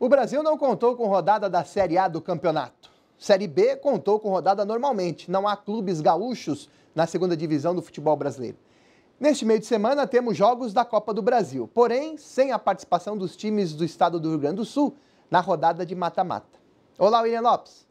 O Brasil não contou com rodada da Série A do campeonato. Série B contou com rodada normalmente. Não há clubes gaúchos na segunda divisão do futebol brasileiro. Neste meio de semana temos jogos da Copa do Brasil, porém sem a participação dos times do estado do Rio Grande do Sul na rodada de mata-mata. Olá, William Lopes.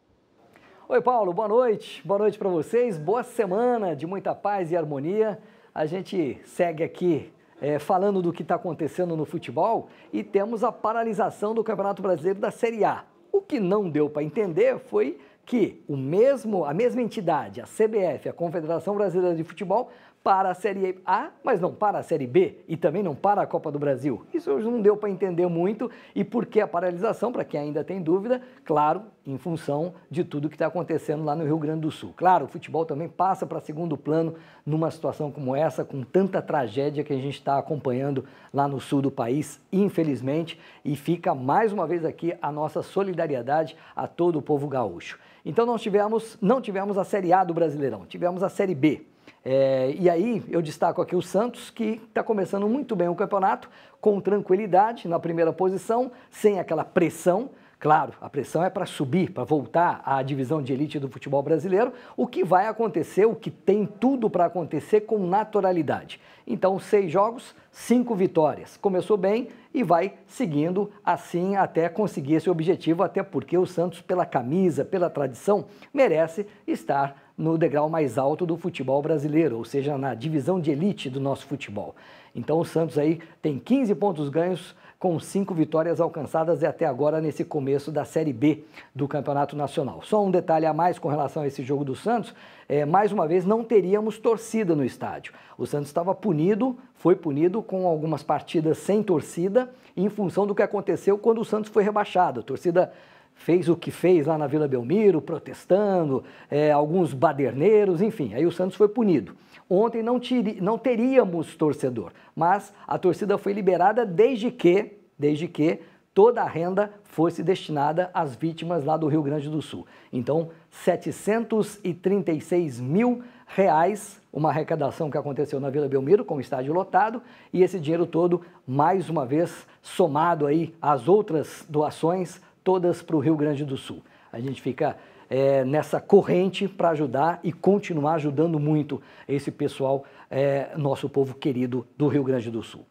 Oi, Paulo, boa noite. Boa noite para vocês. Boa semana de muita paz e harmonia. A gente segue aqui é, falando do que está acontecendo no futebol e temos a paralisação do Campeonato Brasileiro da Série A. O que não deu para entender foi que o mesmo, a mesma entidade, a CBF, a Confederação Brasileira de Futebol, para a Série A, ah, mas não para a Série B e também não para a Copa do Brasil. Isso hoje não deu para entender muito e por que a paralisação, para quem ainda tem dúvida, claro, em função de tudo que está acontecendo lá no Rio Grande do Sul. Claro, o futebol também passa para segundo plano numa situação como essa, com tanta tragédia que a gente está acompanhando lá no sul do país, infelizmente, e fica mais uma vez aqui a nossa solidariedade a todo o povo gaúcho. Então não tivemos, não tivemos a Série A do Brasileirão, tivemos a Série B. É, e aí eu destaco aqui o Santos, que está começando muito bem o campeonato, com tranquilidade na primeira posição, sem aquela pressão. Claro, a pressão é para subir, para voltar à divisão de elite do futebol brasileiro, o que vai acontecer, o que tem tudo para acontecer com naturalidade. Então, seis jogos, cinco vitórias. Começou bem e vai seguindo assim até conseguir esse objetivo, até porque o Santos, pela camisa, pela tradição, merece estar no degrau mais alto do futebol brasileiro, ou seja, na divisão de elite do nosso futebol. Então, o Santos aí tem 15 pontos ganhos com cinco vitórias alcançadas até agora nesse começo da Série B do Campeonato Nacional. Só um detalhe a mais com relação a esse jogo do Santos: é, mais uma vez não teríamos torcida no estádio. O Santos estava punido punido, foi punido com algumas partidas sem torcida, em função do que aconteceu quando o Santos foi rebaixado. A torcida fez o que fez lá na Vila Belmiro, protestando, é, alguns baderneiros, enfim, aí o Santos foi punido. Ontem não, tiri, não teríamos torcedor, mas a torcida foi liberada desde que, desde que toda a renda fosse destinada às vítimas lá do Rio Grande do Sul. Então, 736 mil reais uma arrecadação que aconteceu na Vila Belmiro, com o estádio lotado, e esse dinheiro todo, mais uma vez, somado aí às outras doações, todas para o Rio Grande do Sul. A gente fica é, nessa corrente para ajudar e continuar ajudando muito esse pessoal, é, nosso povo querido do Rio Grande do Sul.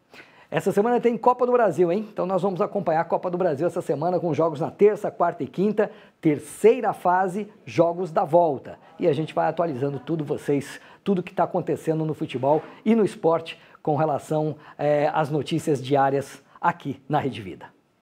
Essa semana tem Copa do Brasil, hein? Então nós vamos acompanhar a Copa do Brasil essa semana com jogos na terça, quarta e quinta, terceira fase, jogos da volta. E a gente vai atualizando tudo vocês, tudo que está acontecendo no futebol e no esporte com relação é, às notícias diárias aqui na Rede Vida.